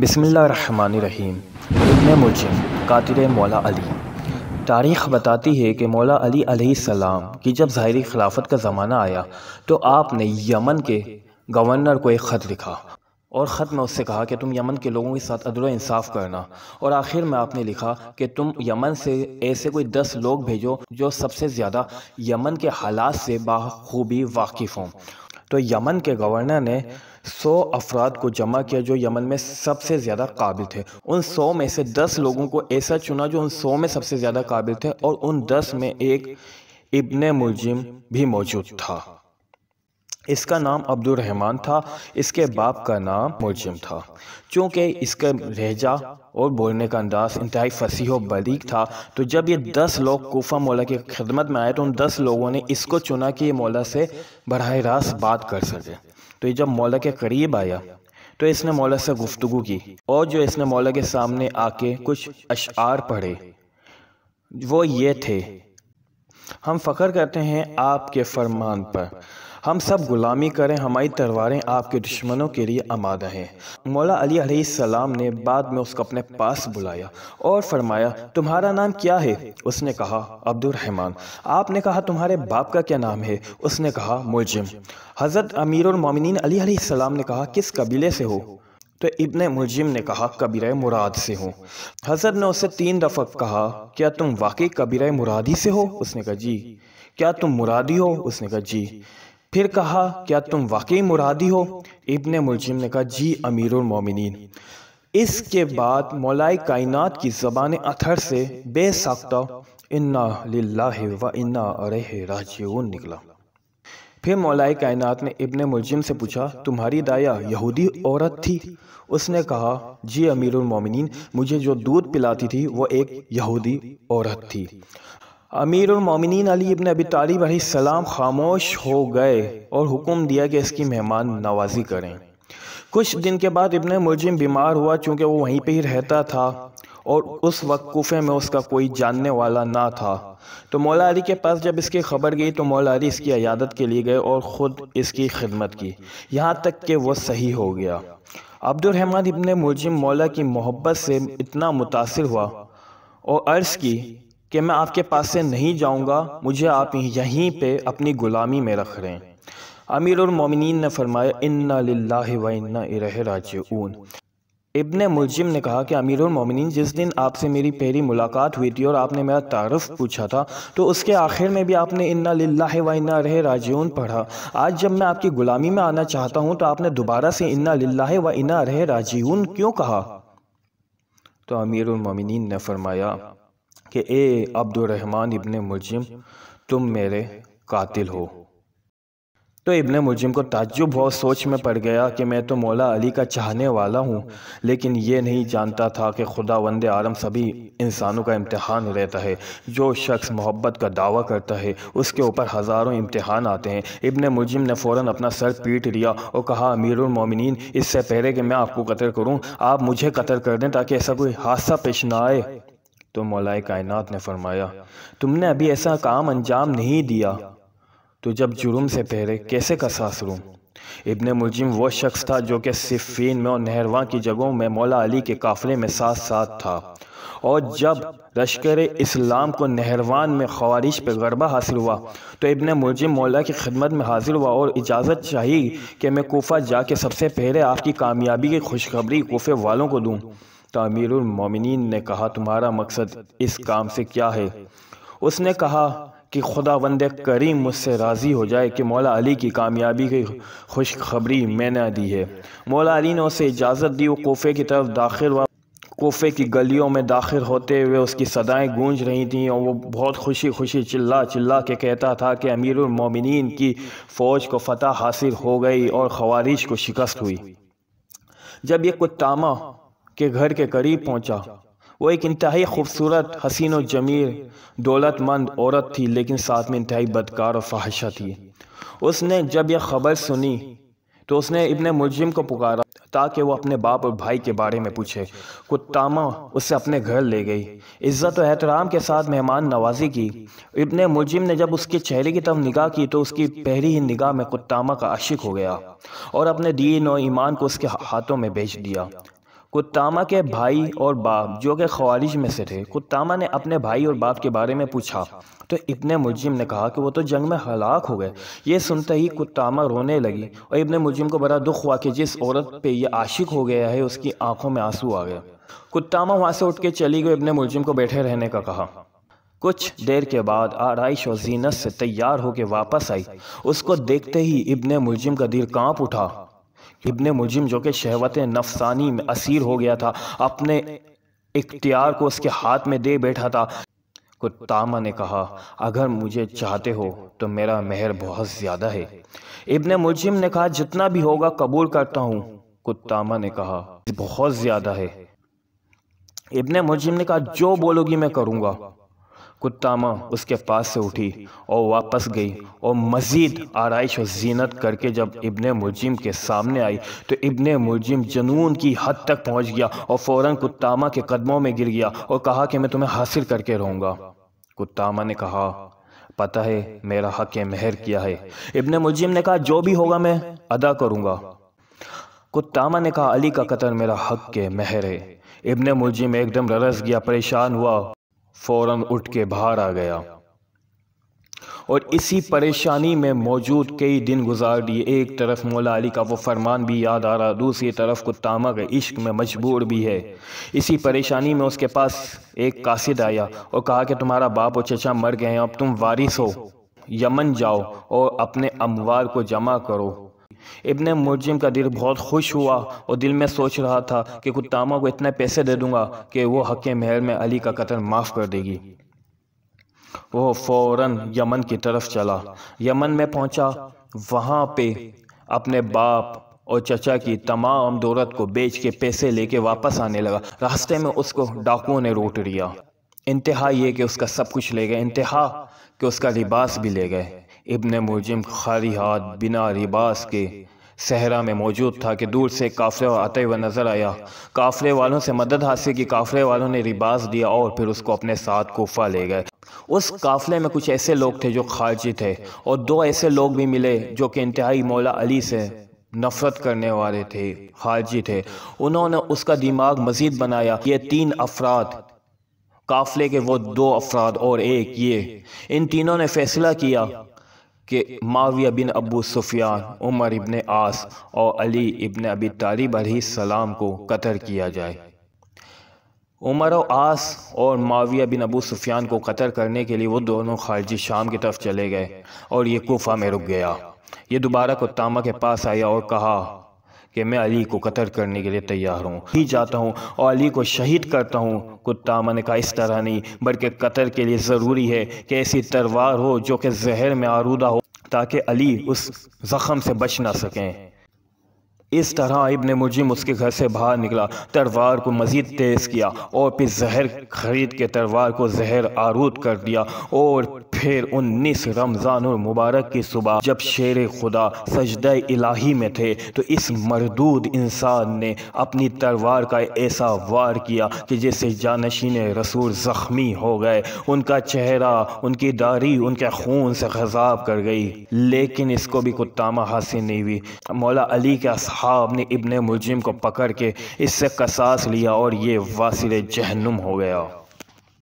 बसमीम इब्न मुझे कातिर मौला अली तारीख़ बताती है कि मौला अली सलाम की जब ज़ाहरी खिलाफत का ज़माना आया तो आपने यमन के गवर्नर को एक ख़त लिखा और ख़त में उससे कहा कि तुम यमन के लोगों के साथ अदर इंसाफ करना और आखिर में आपने लिखा कि तुम यमन से ऐसे कोई दस लोग भेजो जो सबसे ज़्यादा यमन के हालात से बाखूबी वाकिफ़ हों तो यमन के गवर्नर ने सौ अफराद को जमा किया जो यमन में सबसे ज़्यादा काबिल थे उन सौ में से दस लोगों को ऐसा चुना जो उन सौ में सबसे ज़्यादा काबिल थे और उन दस में एक इबन मुलजिम भी मौजूद था इसका नाम अब्दुल रहमान था इसके बाप का नाम मुलजिम था क्योंकि इसका रहजा और बोलने का अंदाज इंतहाई फसीह व बलीग था तो जब ये दस लोग कोफा मौला की खिदमत में आए तो उन दस लोगों ने इसको चुना कि ये मौला से बरह रास्त बात कर सके तो ये जब मौला के करीब आया तो इसने मौला से गुफ्तु की और जो इसने मौला के सामने आके कुछ अशार पढ़े वो ये थे हम फ़ख्र करते हैं आपके फरमान पर हम सब गुलामी करें हमारी तलवारें आपके दुश्मनों के लिए आमादा हैं मौला अली सलाम ने बाद में उसको अपने पास बुलाया और फरमाया तुम्हारा नाम क्या है उसने कहा अब्दुलरहमान आपने कहा तुम्हारे बाप का क्या नाम है उसने कहा मुलजिम हज़रत अमीर उलमिन अली सलाम ने कहा किस कबीले से हो तो इबन मुलजिम ने कहा कबीर मुराद से हूँ हजरत ने उससे तीन दफ़ा कहा क्या तुम वाकई कबीर मुरादी से हो उसने कहा जी क्या तुम मुरादी हो उसने कहा जी फिर कहा क्या तुम वाकई मुरादी हो इबन मुलजिम ने कहा जी अमीर उमिन इसके बाद मौलाई कायनात की जबान अथर से बेसाख्ता इन्ना लिल्ला व इन्ना अरे राजियन निकला फिर मौलाई कायनात ने इबन मुलजिम से पूछा तुम्हारी दाया यहूदी औरत थी उसने कहा जी अमीर उमिन मुझे जो दूध पिलाती थी वो एक यहूदी औरत थी अमीर और मोमिन अली इबन अबी तालिब सलाम खामोश हो गए और हुक्म दिया कि इसकी मेहमान नवाजी करें कुछ दिन के बाद इबन मुलजिम बीमार हुआ चूँकि वो वहीं पर ही रहता था और उस वक्त कोफे में उसका कोई जानने वाला ना था तो मौला अली के पास जब इसकी खबर गई तो मौला अली इसकी अयादत के लिए गए और ख़ुद इसकी खिदमत की यहाँ तक कि वह सही हो गया अब्दुलरहमान इबन मुलजिम मौला की मोहब्बत से इतना मुतासर हुआ और अर्ज़ की कि मैं आपके पास से नहीं जाऊंगा मुझे आप यहीं पे अपनी ग़ुलामी में रख रहे हैं अमीर और मोमिन ने फरमाया इन्ना व इन्ना इरह इबन मुलजिम ने कहा कि अमीर और मोमिन जिस दिन आपसे मेरी पहली मुलाकात हुई थी और आपने मेरा तारफ़ पूछा था तो उसके आखिर में भी आपने इन्ना लिल्ला व इन्ना रह राजून पढ़ा आज जब मैं आपकी ग़ुलामी में आना चाहता हूँ तो आपने दोबारा से इन्ना लिल्ला व इन्ना रह राजून क्यों कहा तो अमीर उमिन ने फरमाया कि ए अब्दुलरहमान इबन मुजिम तुम मेरे कातिल हो तो इबन मुजिम को ताज्जुब बहुत सोच में पड़ गया कि मैं तो मौला अली का चाहने वाला हूँ लेकिन ये नहीं जानता था कि खुदा वंद आलम सभी इंसानों का इम्तहान रहता है जो शख्स मोहब्बत का दावा करता है उसके ऊपर हज़ारों इम्तहान आते हैं इबन मुजिम ने फ़ौर अपना सर पीट लिया और कहा अमीरमिन इससे पहले कि मैं आपको कतर करूँ आप मुझे कतर कर दें ताकि ऐसा कोई हादसा पेश ना आए तो मौलाए कायनात ने फरमाया तुमने अभी ऐसा काम अंजाम नहीं दिया तो जब जुर्म से पहले कैसे कसास रूँ इबन मुलजिम वह शख्स था जो कि सिफीन में और नहरवा की जगहों में मौला अली के काफले में साथ साथ था और जब लश्कर इस्लाम को नहरवान में ख्वारिश पर गरबा हासिल हुआ तो इबन मुलजिम मौला की खिदमत में हाजिर हुआ और इजाज़त चाहिए कि मैं कोफ़ा जा के सबसे पहले आपकी कामयाबी की खुशखबरी कोफ़े वालों को दूँ तामीरमिन ने कहा तुम्हारा मकसद इस काम से क्या है उसने कहा कि खुदा वंद करीम मुझसे राज़ी हो जाए कि मौला अली की कामयाबी की खुशखबरी मैंने दी है मौला अली ने उसे इजाज़त दी वो कोफ़े की तरफ दाखिल हुआ कोफ़े की गलियों में दाखिल होते हुए उसकी सदाएं गूंज रही थीं और वो बहुत खुशी खुशी चिल्ला चिल्ला के कहता था कि अमीरमिन की फ़ौज को फतह हासिल हो गई और खवारिश को शिकस्त हुई जब ये कुत्तामा के घर के करीब पहुंचा। वो एक इंतहाई खूबसूरत हसीन और जमीर दौलतमंद औरत थी लेकिन साथ में इंतहाई बदकार और फाहिशा थी उसने जब यह खबर सुनी तो उसने इबन मुलजिम को पुकारा ताकि वो अपने बाप और भाई के बारे में पूछे कुत्तामा उससे अपने घर ले गई इज़्ज़त और एहतराम के साथ मेहमान नवाजी की इबन मुजिम ने जब उसके चेहरे की तरफ निगाह की तो उसकी पहली ही निगाह में कुत्तामा का आशिक हो गया और अपने दीन और ईमान को उसके हाथों में बेच दिया कुत्तामा के भाई और बाप जो कि ख्वारिज में से थे कुत्तामा ने अपने भाई और बाप के बारे में पूछा तो इब्ने मुजिम ने कहा कि वो तो जंग में हलाक हो गए ये सुनते ही कुत्तामा रोने लगी और इब्ने मुजिम को बड़ा दुख हुआ कि जिस औरत पे ये आशिक हो गया है उसकी आंखों में आंसू आ गए कुत्तामा वहाँ से उठ के चली गई इब्ने मुजिम को बैठे रहने का कहा कुछ देर के बाद आरइश और जीनत से तैयार होकर वापस आई उसको देखते ही इब्ने मुलजिम का दिल कांप उठा इब्ने मुजिम जो कि शहवत नफसानी में असीर हो गया था अपने इख्तियार को उसके हाथ में दे बैठा था कुत्तामा ने कहा अगर मुझे चाहते हो तो मेरा मेहर बहुत ज़्यादा है इब्न मुजिम ने कहा जितना भी होगा कबूल करता हूँ कुत्तामा ने कहा बहुत ज़्यादा है इब्ने मुजिम ने कहा जो बोलोगी मैं करूँगा कुत्तामा उसके पास से उठी और वापस गई और मज़ीद आरइश और जीनत करके जब इबन मुजिम के सामने आई तो इबन मुजिम जनून की हद तक पहुंच गया और फ़ौर कुत्तामा के कदमों में गिर गया और कहा कि मैं तुम्हें हासिल करके रहूँगा कुत्तामा ने कहा पता है मेरा हक मेहर किया है इबन मुजिम ने कहा जो भी होगा मैं अदा करूँगा कुत्तामा ने कहा अली का कतल मेरा हक के मेहर है इबन मुजिम एकदम ररस गया परेशान हुआ फौरन उठ के बाहर आ गया और इसी परेशानी में मौजूद कई दिन गुजार दिए एक तरफ मौला अली का वो फरमान भी याद आ रहा दूसरी तरफ को तामा के इश्क में मजबूर भी है इसी परेशानी में उसके पास एक कासिद आया और कहा कि तुम्हारा बाप और चचा मर गए हैं अब तुम वारिस हो यमन जाओ और अपने अमवार को जमा करो इब्ने मुजिम का दिल बहुत खुश हुआ और दिल में सोच रहा था कि कुत्तामा को इतने पैसे दे दूंगा कि वो हक महल में अली का कत्ल माफ़ कर देगी वो फौरन यमन की तरफ चला यमन में पहुंचा वहां पे अपने बाप और चचा की तमाम दौलत को बेच के पैसे लेके वापस आने लगा रास्ते में उसको डाकुओं ने रोट लिया इंतहा ये कि उसका सब कुछ ले गए इंतहा कि उसका लिबास भी ले गए इब्न मुजिम खारी हाथ बिना रिबास के सहरा में मौजूद था कि दूर से काफले आते हुए नजर आया काफले वालों से मदद हासिल की काफले वालों ने रिबास दिया और फिर उसको अपने साथ कोफा ले गए उस काफले में कुछ ऐसे लोग थे जो खारजी थे और दो ऐसे लोग भी मिले जो कि इंतहाई मौला अली से नफरत करने वाले थे खारजी थे उन्होंने उसका दिमाग मजीद बनाया ये तीन अफराद काफले के वो दो अफराद और एक ये इन तीनों ने फैसला किया कि माविया बिन अबू सुफियान उमर इबन आस और अली इबन अबी तालिब सलाम को क़तर किया जाए उमर और आस और माविया बिन अबू सुफियान को कतर करने के लिए वो दोनों खारजी शाम की तरफ चले गए और ये कोफा में रुक गया ये दोबारा कुत्तामा के पास आया और कहा कि मैं अली को कतर करने के लिए तैयार हूँ ही जाता हूँ और अली को शहीद करता हूँ कुत्ता मन का इस तरह नहीं बल्कि कतर के लिए ज़रूरी है कि ऐसी तलवार हो जो कि जहर में आरूदा हो ताकि अली उस ज़ख़म से बच ना सकें इस तरह ने मुजिम उसके घर से बाहर निकला तलवार को मज़ीद तेज़ किया और फिर जहर खरीद के तलवार को जहर आरूद कर दिया और फिर उन्नीस रमज़ान और मुबारक की सुबह जब शेर खुदा सजद इलाही में थे तो इस मरदूद इंसान ने अपनी तलवार का ऐसा वार किया कि जैसे जानशीन रसूल ज़ख्मी हो गए उनका चेहरा उनकी दाढ़ी उनके खून से खजाब कर गई लेकिन इसको भी कुत्तामा हासिल नहीं हुई मौला अली के असहाब ने इबन मुलजिम को पकड़ के इससे कसास लिया और ये वासिल जहनुम हो गया